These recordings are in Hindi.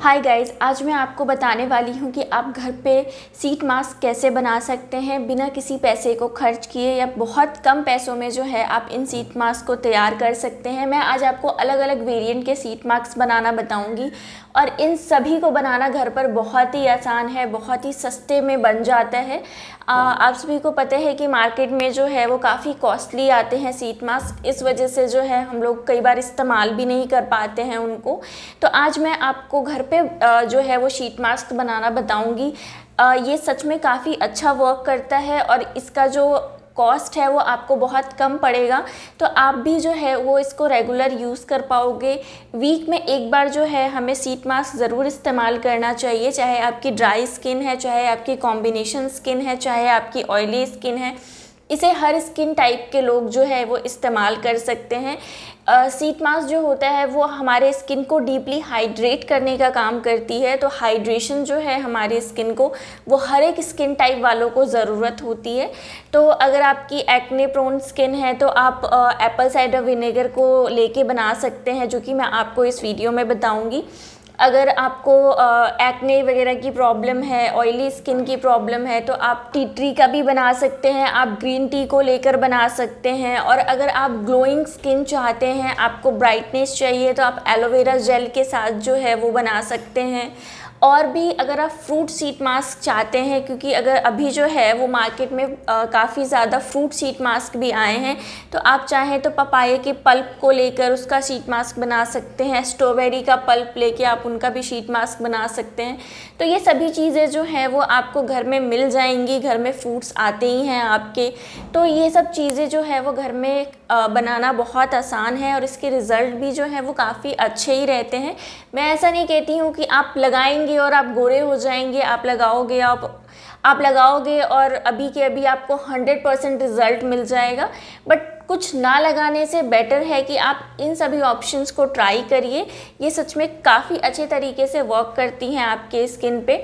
हाय गाइस आज मैं आपको बताने वाली हूँ कि आप घर पे सीट मास्क कैसे बना सकते हैं बिना किसी पैसे को खर्च किए या बहुत कम पैसों में जो है आप इन सीट मास्क को तैयार कर सकते हैं मैं आज आपको अलग अलग वेरिएंट के सीट मास्क बनाना बताऊँगी और इन सभी को बनाना घर पर बहुत ही आसान है बहुत ही सस्ते में बन जाता है आ, आप सभी को पता है कि मार्केट में जो है वो काफ़ी कॉस्टली आते हैं सीट मास्क इस वजह से जो है हम लोग कई बार इस्तेमाल भी नहीं कर पाते हैं उनको तो आज मैं आपको घर घर पे जो है वो शीट मास्क बनाना बताऊंगी ये सच में काफ़ी अच्छा वर्क करता है और इसका जो कॉस्ट है वो आपको बहुत कम पड़ेगा तो आप भी जो है वो इसको रेगुलर यूज़ कर पाओगे वीक में एक बार जो है हमें सीट मास्क ज़रूर इस्तेमाल करना चाहिए चाहे आपकी ड्राई स्किन है चाहे आपकी कॉम्बिनेशन स्किन है चाहे आपकी ऑयली स्किन है इसे हर स्किन टाइप के लोग जो है वो इस्तेमाल कर सकते हैं सीट मास जो होता है वो हमारे स्किन को डीपली हाइड्रेट करने का काम करती है तो हाइड्रेशन जो है हमारे स्किन को वो हर एक स्किन टाइप वालों को ज़रूरत होती है तो अगर आपकी एक्ने प्रोन स्किन है तो आप एप्पल साइडर विनेगर को लेके बना सकते हैं जो कि मैं आपको इस वीडियो में बताऊँगी अगर आपको एक्ने वगैरह की प्रॉब्लम है ऑयली स्किन की प्रॉब्लम है तो आप टी ट्री का भी बना सकते हैं आप ग्रीन टी को लेकर बना सकते हैं और अगर आप ग्लोइंग स्किन चाहते हैं आपको ब्राइटनेस चाहिए तो आप एलोवेरा जेल के साथ जो है वो बना सकते हैं और भी अगर आप फ्रूट सीट मास्क चाहते हैं क्योंकि अगर अभी जो है वो मार्केट में काफ़ी ज़्यादा फ्रूट सीट मास्क भी आए हैं तो आप चाहें तो पपाए के पल्प को लेकर उसका सीट मास्क बना सकते हैं स्ट्रॉबेरी का पल्प लेके आप उनका भी शीट मास्क बना सकते हैं तो ये सभी चीज़ें जो हैं वो आपको घर में मिल जाएंगी घर में फ्रूट्स आते ही हैं आपके तो ये सब चीज़ें जो है वो घर में बनाना बहुत आसान है और इसके रिज़ल्ट भी जो है वो काफ़ी अच्छे ही रहते हैं मैं ऐसा नहीं कहती हूँ कि आप लगाएंगे और आप गोरे हो जाएंगे आप लगाओगे आप आप लगाओगे और अभी के अभी आपको 100 परसेंट रिज़ल्ट मिल जाएगा बट कुछ ना लगाने से बेटर है कि आप इन सभी ऑप्शंस को ट्राई करिए ये सच में काफ़ी अच्छे तरीके से वर्क करती हैं आपके स्किन पर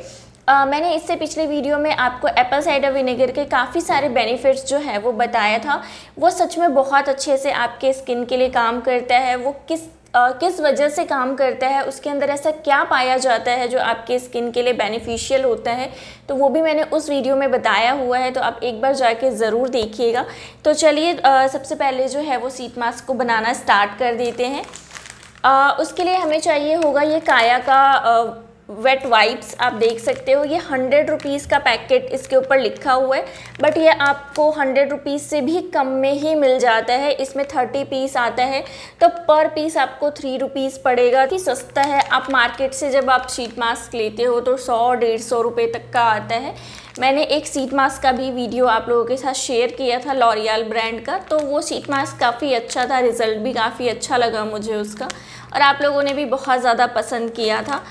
मैंने इससे पिछले वीडियो में आपको एप्पल साइडर विनेगर के काफ़ी सारे बेनिफिट्स जो है वो बताया था वो सच में बहुत अच्छे से आपके स्किन के लिए काम करता है वो किस Uh, किस वजह से काम करता है उसके अंदर ऐसा क्या पाया जाता है जो आपके स्किन के लिए बेनिफिशियल होता है तो वो भी मैंने उस वीडियो में बताया हुआ है तो आप एक बार जाके ज़रूर देखिएगा तो चलिए uh, सबसे पहले जो है वो सीट मास्क को बनाना स्टार्ट कर देते हैं uh, उसके लिए हमें चाहिए होगा ये काया का वेट वाइप्स आप देख सकते हो ये हंड्रेड रुपीज़ का पैकेट इसके ऊपर लिखा हुआ है बट ये आपको हंड्रेड रुपीज़ से भी कम में ही मिल जाता है इसमें थर्टी पीस आता है तो पर पीस आपको थ्री रुपीज़ पड़ेगा कि सस्ता है आप मार्केट से जब आप शीट मास्क लेते हो तो सौ डेढ़ सौ रुपये तक का आता है मैंने एक सीट मास्क का भी वीडियो आप लोगों के साथ शेयर किया था लॉरियल ब्रांड का तो वो सीट मास्क काफ़ी अच्छा था रिज़ल्ट भी काफ़ी अच्छा लगा मुझे उसका और आप लोगों ने भी बहुत ज़्यादा पसंद किया था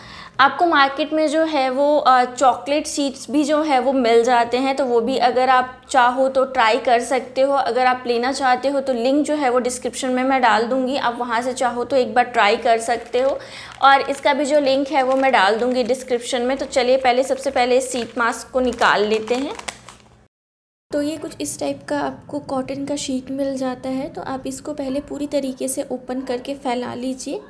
आपको मार्केट में जो है वो चॉकलेट सीड्स भी जो है वो मिल जाते हैं तो वो भी अगर आप चाहो तो ट्राई कर सकते हो अगर आप लेना चाहते हो तो लिंक जो है वो डिस्क्रिप्शन में मैं डाल दूँगी आप वहाँ से चाहो तो एक बार ट्राई कर सकते हो और इसका भी जो लिंक है वो मैं डाल दूँगी डिस्क्रिप्शन में तो चलिए पहले सबसे पहले इस सीट मास्क को निकाल लेते हैं तो ये कुछ इस टाइप का आपको कॉटन का शीट मिल जाता है तो आप इसको पहले पूरी तरीके से ओपन करके फैला लीजिए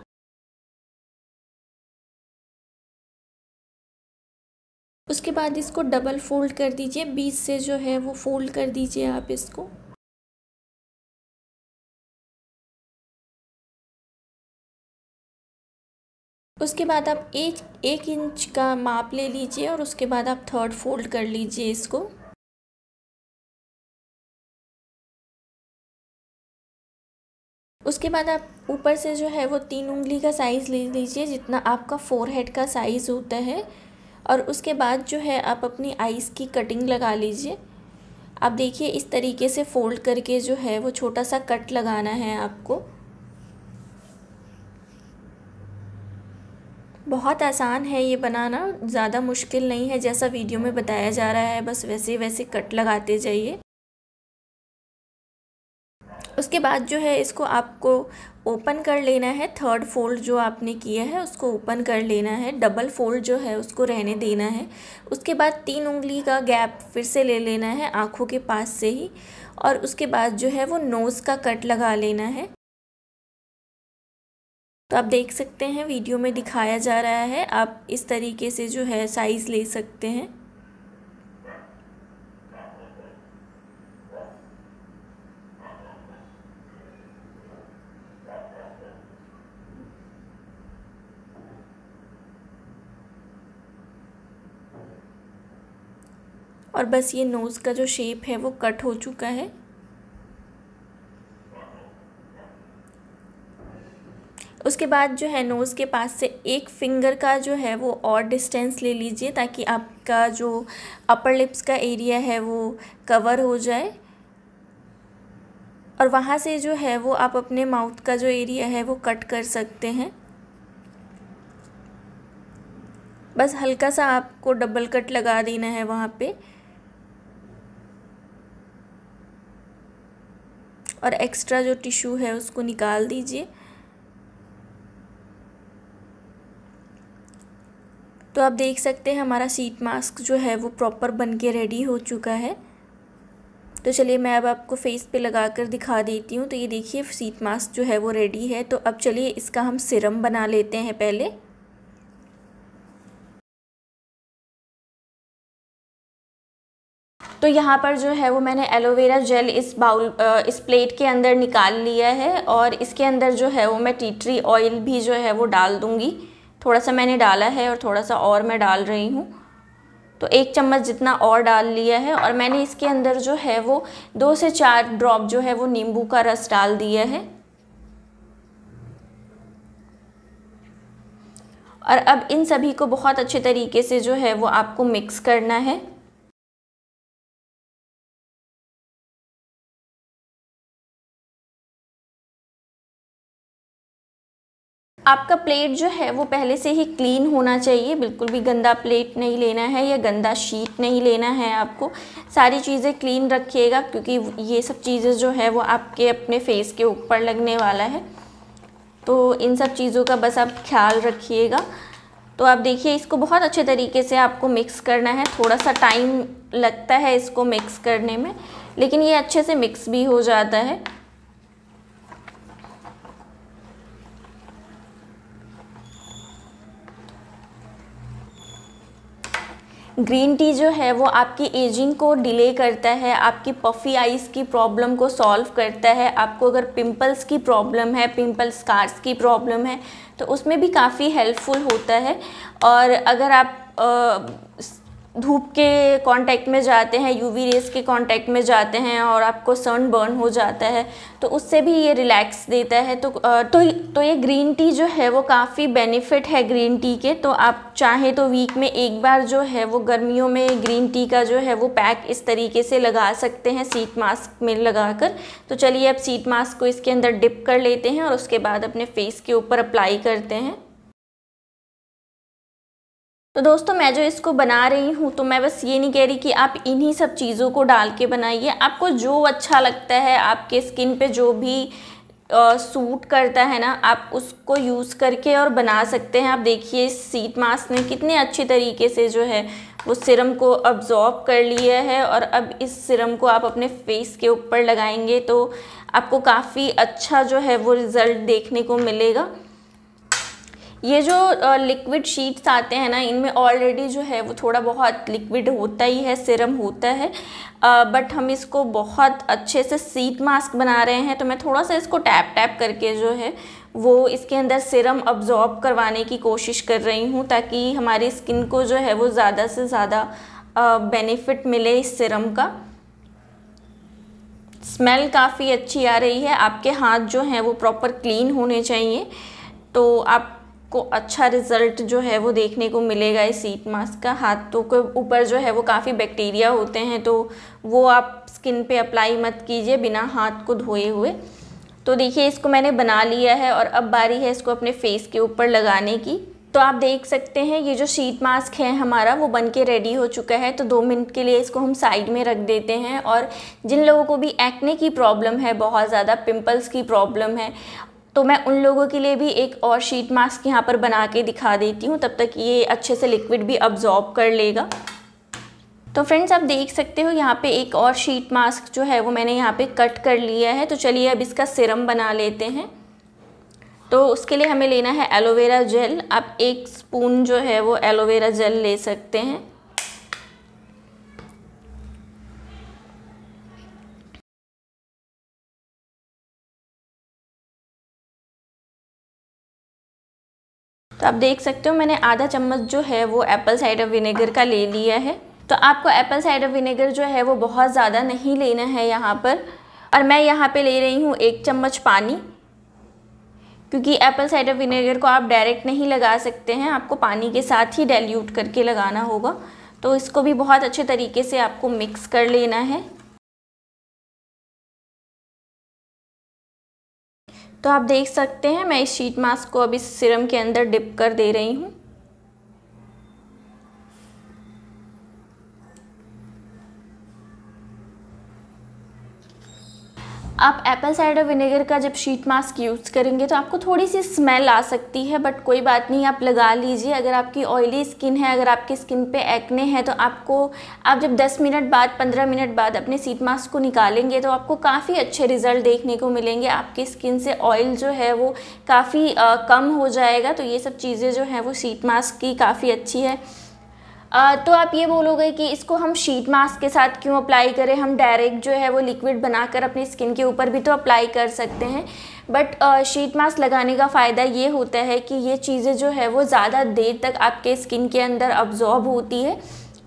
उसके बाद इसको डबल फोल्ड कर दीजिए बीच से जो है वो फोल्ड कर दीजिए आप इसको उसके बाद आप एक एक इंच का माप ले लीजिए और उसके बाद आप थर्ड फोल्ड कर लीजिए इसको उसके बाद आप ऊपर से जो है वो तीन उंगली का साइज़ ले लीजिए जितना आपका फोर हेड का साइज़ होता है और उसके बाद जो है आप अपनी आइज़ की कटिंग लगा लीजिए आप देखिए इस तरीके से फ़ोल्ड करके जो है वो छोटा सा कट लगाना है आपको बहुत आसान है ये बनाना ज़्यादा मुश्किल नहीं है जैसा वीडियो में बताया जा रहा है बस वैसे वैसे कट लगाते जाइए उसके बाद जो है इसको आपको ओपन कर लेना है थर्ड फोल्ड जो आपने किया है उसको ओपन कर लेना है डबल फोल्ड जो है उसको रहने देना है उसके बाद तीन उंगली का गैप फिर से ले लेना है आँखों के पास से ही और उसके बाद जो है वो नोज़ का कट लगा लेना है तो आप देख सकते हैं वीडियो में दिखाया जा रहा है आप इस तरीके से जो है साइज़ ले सकते हैं और बस ये नोज़ का जो शेप है वो कट हो चुका है उसके बाद जो है नोज़ के पास से एक फिंगर का जो है वो और डिस्टेंस ले लीजिए ताकि आपका जो अपर लिप्स का एरिया है वो कवर हो जाए और वहाँ से जो है वो आप अपने माउथ का जो एरिया है वो कट कर सकते हैं बस हल्का सा आपको डबल कट लगा देना है वहाँ पे और एक्स्ट्रा जो टिश्यू है उसको निकाल दीजिए तो आप देख सकते हैं हमारा सीट मास्क जो है वो प्रॉपर बन के रेडी हो चुका है तो चलिए मैं अब आपको फेस पे लगा कर दिखा देती हूँ तो ये देखिए सीट मास्क जो है वो रेडी है तो अब चलिए इसका हम सिरम बना लेते हैं पहले तो यहाँ पर जो है वो मैंने एलोवेरा जेल इस बाउल इस प्लेट के अंदर निकाल लिया है और इसके अंदर जो है वो मैं टी ट्री ऑयल भी जो है वो डाल दूँगी थोड़ा सा मैंने डाला है और थोड़ा सा और मैं डाल रही हूँ तो एक चम्मच जितना और डाल लिया है और मैंने इसके अंदर जो है वो दो से चार ड्रॉप जो है वो नींबू का रस डाल दिया है और अब इन सभी को बहुत अच्छे तरीके से जो है वो आपको मिक्स करना है आपका प्लेट जो है वो पहले से ही क्लीन होना चाहिए बिल्कुल भी गंदा प्लेट नहीं लेना है या गंदा शीट नहीं लेना है आपको सारी चीज़ें क्लीन रखिएगा क्योंकि ये सब चीज़ें जो है वो आपके अपने फेस के ऊपर लगने वाला है तो इन सब चीज़ों का बस आप ख्याल रखिएगा तो आप देखिए इसको बहुत अच्छे तरीके से आपको मिक्स करना है थोड़ा सा टाइम लगता है इसको मिक्स करने में लेकिन ये अच्छे से मिक्स भी हो जाता है ग्रीन टी जो है वो आपकी एजिंग को डिले करता है आपकी पफी आइज़ की प्रॉब्लम को सॉल्व करता है आपको अगर पिंपल्स की प्रॉब्लम है पिंपल स्कार्स की प्रॉब्लम है तो उसमें भी काफ़ी हेल्पफुल होता है और अगर आप आ, धूप के कांटेक्ट में जाते हैं यूवी रेस के कांटेक्ट में जाते हैं और आपको सन बर्न हो जाता है तो उससे भी ये रिलैक्स देता है तो तो तो ये ग्रीन टी जो है वो काफ़ी बेनिफिट है ग्रीन टी के तो आप चाहे तो वीक में एक बार जो है वो गर्मियों में ग्रीन टी का जो है वो पैक इस तरीके से लगा सकते हैं सीट मास्क में लगा कर तो चलिए अब सीट मास्क को इसके अंदर डिप कर लेते हैं और उसके बाद अपने फेस के ऊपर अप्लाई करते हैं तो दोस्तों मैं जो इसको बना रही हूँ तो मैं बस ये नहीं कह रही कि आप इन्हीं सब चीज़ों को डाल के बनाइए आपको जो अच्छा लगता है आपके स्किन पे जो भी आ, सूट करता है ना आप उसको यूज़ करके और बना सकते हैं आप देखिए इस सीट मास्क ने कितने अच्छे तरीके से जो है वो सिरम को अब्ज़ॉर्ब कर लिया है और अब इस सिरम को आप अपने फेस के ऊपर लगाएंगे तो आपको काफ़ी अच्छा जो है वो रिज़ल्ट देखने को मिलेगा ये जो लिक्विड शीट्स आते हैं ना इनमें ऑलरेडी जो है वो थोड़ा बहुत लिक्विड होता ही है सिरम होता है बट हम इसको बहुत अच्छे से सीट मास्क बना रहे हैं तो मैं थोड़ा सा इसको टैप टैप करके जो है वो इसके अंदर सिरम अब्जॉर्ब करवाने की कोशिश कर रही हूँ ताकि हमारी स्किन को जो है वो ज़्यादा से ज़्यादा बेनिफिट मिले इस सिरम का स्मेल काफ़ी अच्छी आ रही है आपके हाथ जो हैं वो प्रॉपर क्लीन होने चाहिए तो आप को अच्छा रिजल्ट जो है वो देखने को मिलेगा इस सीट मास्क का हाथों तो के ऊपर जो है वो काफ़ी बैक्टीरिया होते हैं तो वो आप स्किन पे अप्लाई मत कीजिए बिना हाथ को धोए हुए तो देखिए इसको मैंने बना लिया है और अब बारी है इसको अपने फेस के ऊपर लगाने की तो आप देख सकते हैं ये जो शीट मास्क है हमारा वो बन के रेडी हो चुका है तो दो मिनट के लिए इसको हम साइड में रख देते हैं और जिन लोगों को भी एक्ने की प्रॉब्लम है बहुत ज़्यादा पिंपल्स की प्रॉब्लम है तो मैं उन लोगों के लिए भी एक और शीट मास्क यहाँ पर बना के दिखा देती हूँ तब तक ये अच्छे से लिक्विड भी अब्जॉर्ब कर लेगा तो फ्रेंड्स आप देख सकते हो यहाँ पे एक और शीट मास्क जो है वो मैंने यहाँ पे कट कर लिया है तो चलिए अब इसका सिरम बना लेते हैं तो उसके लिए हमें लेना है एलोवेरा जेल आप एक स्पून जो है वो एलोवेरा जेल ले सकते हैं तो आप देख सकते हो मैंने आधा चम्मच जो है वो एप्पल साइडर विनेगर का ले लिया है तो आपको एप्पल साइडर विनेगर जो है वो बहुत ज़्यादा नहीं लेना है यहाँ पर और मैं यहाँ पे ले रही हूँ एक चम्मच पानी क्योंकि एप्पल साइडर विनेगर को आप डायरेक्ट नहीं लगा सकते हैं आपको पानी के साथ ही डाइल्यूट करके लगाना होगा तो इसको भी बहुत अच्छे तरीके से आपको मिक्स कर लेना है तो आप देख सकते हैं मैं इस शीट मास्क को अब इस सिरम के अंदर डिप कर दे रही हूँ आप एप्पल साइडर विनेगर का जब शीट मास्क यूज़ करेंगे तो आपको थोड़ी सी स्मेल आ सकती है बट कोई बात नहीं आप लगा लीजिए अगर आपकी ऑयली स्किन है अगर आपकी स्किन पे एक्ने हैं तो आपको आप जब 10 मिनट बाद 15 मिनट बाद अपने सीट मास्क को निकालेंगे तो आपको काफ़ी अच्छे रिजल्ट देखने को मिलेंगे आपकी स्किन से ऑयल जो है वो काफ़ी कम हो जाएगा तो ये सब चीज़ें जो हैं वो शीट मास्क की काफ़ी अच्छी है तो आप ये बोलोगे कि इसको हम शीट मास्क के साथ क्यों अप्लाई करें हम डायरेक्ट जो है वो लिक्विड बनाकर अपनी स्किन के ऊपर भी तो अप्लाई कर सकते हैं बट शीट मास्क लगाने का फ़ायदा ये होता है कि ये चीज़ें जो है वो ज़्यादा देर तक आपके स्किन के अंदर अब्जॉर्ब होती है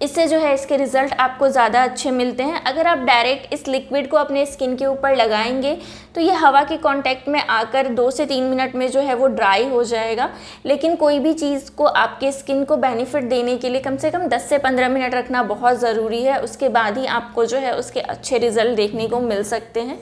इससे जो है इसके रिज़ल्ट आपको ज़्यादा अच्छे मिलते हैं अगर आप डायरेक्ट इस लिक्विड को अपने स्किन के ऊपर लगाएंगे तो ये हवा के कांटेक्ट में आकर दो से तीन मिनट में जो है वो ड्राई हो जाएगा लेकिन कोई भी चीज़ को आपके स्किन को बेनिफिट देने के लिए कम से कम 10 से 15 मिनट रखना बहुत ज़रूरी है उसके बाद ही आपको जो है उसके अच्छे रिज़ल्ट देखने को मिल सकते हैं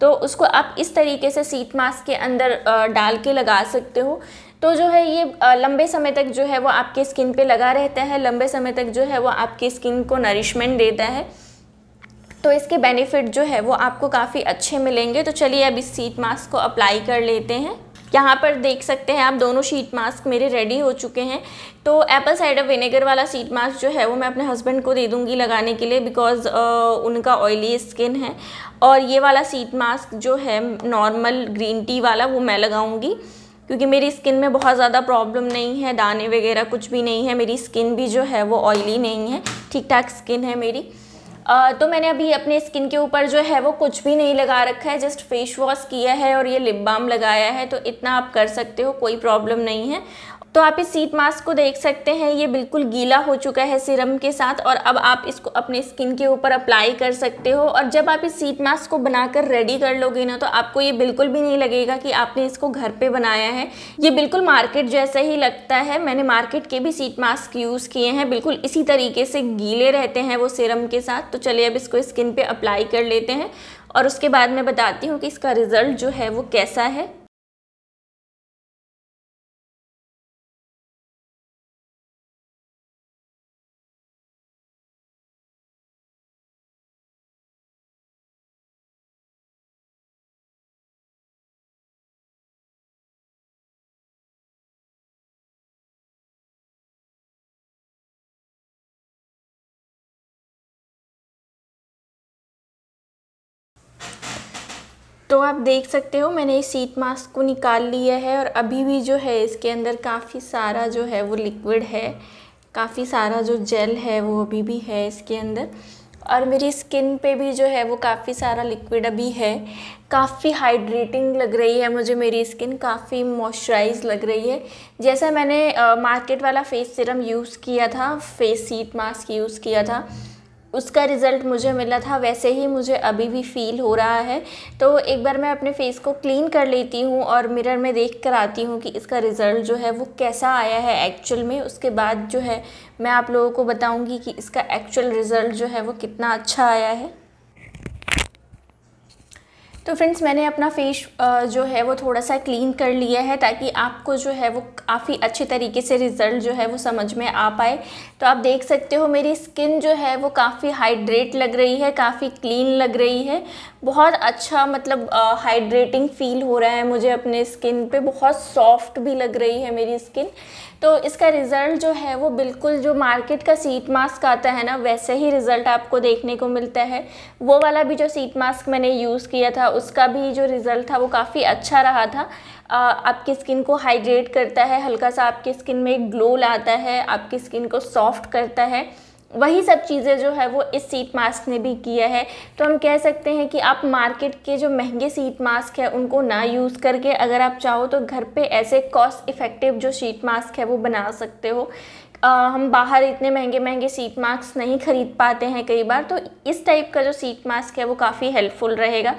तो उसको आप इस तरीके से सीट मास्क के अंदर डाल के लगा सकते हो तो जो है ये लंबे समय तक जो है वो आपकी स्किन पे लगा रहता है लंबे समय तक जो है वो आपकी स्किन को नरिशमेंट देता है तो इसके बेनिफिट जो है वो आपको काफ़ी अच्छे मिलेंगे तो चलिए अब इस सीट मास्क को अप्लाई कर लेते हैं यहाँ पर देख सकते हैं आप दोनों शीट मास्क मेरे रेडी हो चुके हैं तो एप्पल साइडर विनेगर वाला सीट मास्क जो है वो मैं अपने हस्बैंड को दे दूँगी लगाने के लिए बिकॉज़ उनका ऑयली स्किन है और ये वाला सीट मास्क जो है नॉर्मल ग्रीन टी वाला वो मैं लगाऊँगी क्योंकि मेरी स्किन में बहुत ज़्यादा प्रॉब्लम नहीं है दाने वगैरह कुछ भी नहीं है मेरी स्किन भी जो है वो ऑयली नहीं है ठीक ठाक स्किन है मेरी आ, तो मैंने अभी अपने स्किन के ऊपर जो है वो कुछ भी नहीं लगा रखा है जस्ट फेस वॉश किया है और ये लिप बाम लगाया है तो इतना आप कर सकते हो कोई प्रॉब्लम नहीं है तो आप इस सीट मास्क को देख सकते हैं ये बिल्कुल गीला हो चुका है सिरम के साथ और अब आप इसको अपने स्किन के ऊपर अप्लाई कर सकते हो और जब आप इस सीट मास्क को बनाकर रेडी कर लोगे ना तो आपको ये बिल्कुल भी नहीं लगेगा कि आपने इसको घर पे बनाया है ये बिल्कुल मार्केट जैसा ही लगता है मैंने मार्केट के भी सीट मास्क यूज़ किए हैं बिल्कुल इसी तरीके से गीले रहते हैं वो सिरम के साथ तो चलिए अब इसको स्किन पर अप्लाई कर लेते हैं और उसके बाद मैं बताती हूँ कि इसका रिज़ल्ट जो है वो कैसा है तो आप देख सकते हो मैंने इस सीट मास्क को निकाल लिया है और अभी भी जो है इसके अंदर काफ़ी सारा जो है वो लिक्विड है काफ़ी सारा जो जेल है वो अभी भी है इसके अंदर और मेरी स्किन पे भी जो है वो काफ़ी सारा लिक्विड अभी है काफ़ी हाइड्रेटिंग लग रही है मुझे मेरी स्किन काफ़ी मॉइस्चराइज लग रही है जैसा मैंने मार्केट वाला फेस सिरम यूज़ किया था फेस सीट मास्क यूज़ किया था उसका रिज़ल्ट मुझे मिला था वैसे ही मुझे अभी भी फ़ील हो रहा है तो एक बार मैं अपने फेस को क्लीन कर लेती हूँ और मिरर में देख कर आती हूँ कि इसका रिज़ल्ट जो है वो कैसा आया है एक्चुअल में उसके बाद जो है मैं आप लोगों को बताऊँगी कि इसका एक्चुअल रिज़ल्ट जो है वो कितना अच्छा आया है तो फ्रेंड्स मैंने अपना फेस जो है वो थोड़ा सा क्लीन कर लिया है ताकि आपको जो है वो काफ़ी अच्छे तरीके से रिज़ल्ट जो है वो समझ में आ पाए तो आप देख सकते हो मेरी स्किन जो है वो काफ़ी हाइड्रेट लग रही है काफ़ी क्लीन लग रही है बहुत अच्छा मतलब हाइड्रेटिंग फील हो रहा है मुझे अपने स्किन पे बहुत सॉफ्ट भी लग रही है मेरी स्किन तो इसका रिज़ल्ट जो है वो बिल्कुल जो मार्केट का सीट मास्क आता है ना वैसे ही रिज़ल्ट आपको देखने को मिलता है वो वाला भी जो सीट मास्क मैंने यूज़ किया था उसका भी जो रिज़ल्ट था वो काफ़ी अच्छा रहा था आ, आपकी स्किन को हाइड्रेट करता है हल्का सा आपकी स्किन में एक ग्लो लाता है आपकी स्किन को सॉफ्ट करता है वही सब चीज़ें जो है वो इस सीट मास्क ने भी किया है तो हम कह सकते हैं कि आप मार्केट के जो महंगे सीट मास्क है उनको ना यूज़ करके अगर आप चाहो तो घर पे ऐसे कॉस्ट इफ़ेक्टिव जो सीट मास्क है वो बना सकते हो आ, हम बाहर इतने महंगे महंगे सीट मास्क नहीं ख़रीद पाते हैं कई बार तो इस टाइप का जो सीट मास्क है वो काफ़ी हेल्पफुल रहेगा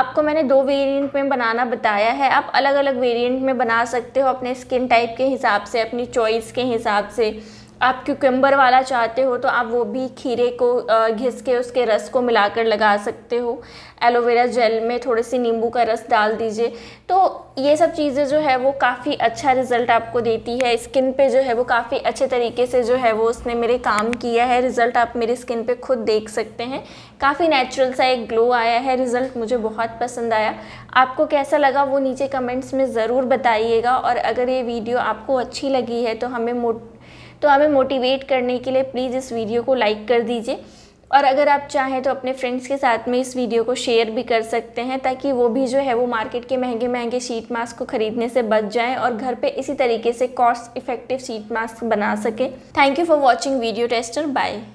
आपको मैंने दो वेरिएंट में बनाना बताया है आप अलग अलग वेरिएंट में बना सकते हो अपने स्किन टाइप के हिसाब से अपनी चॉइस के हिसाब से आप क्यूकम्बर वाला चाहते हो तो आप वो भी खीरे को घिस के उसके रस को मिलाकर लगा सकते हो एलोवेरा जेल में थोड़े से नींबू का रस डाल दीजिए तो ये सब चीज़ें जो है वो काफ़ी अच्छा रिज़ल्ट आपको देती है स्किन पे जो है वो काफ़ी अच्छे तरीके से जो है वो उसने मेरे काम किया है रिज़ल्ट आप मेरी स्किन पे खुद देख सकते हैं काफ़ी नेचुरल सा एक ग्लो आया है रिज़ल्ट मुझे बहुत पसंद आया आपको कैसा लगा वो नीचे कमेंट्स में ज़रूर बताइएगा और अगर ये वीडियो आपको अच्छी लगी है तो हमें मोट तो हमें मोटिवेट करने के लिए प्लीज़ इस वीडियो को लाइक कर दीजिए और अगर आप चाहें तो अपने फ्रेंड्स के साथ में इस वीडियो को शेयर भी कर सकते हैं ताकि वो भी जो है वो मार्केट के महंगे महंगे शीट मास्क को खरीदने से बच जाएं और घर पे इसी तरीके से कॉस्ट इफेक्टिव शीट मास्क बना सकें thank you for watching video टेस्टर बाय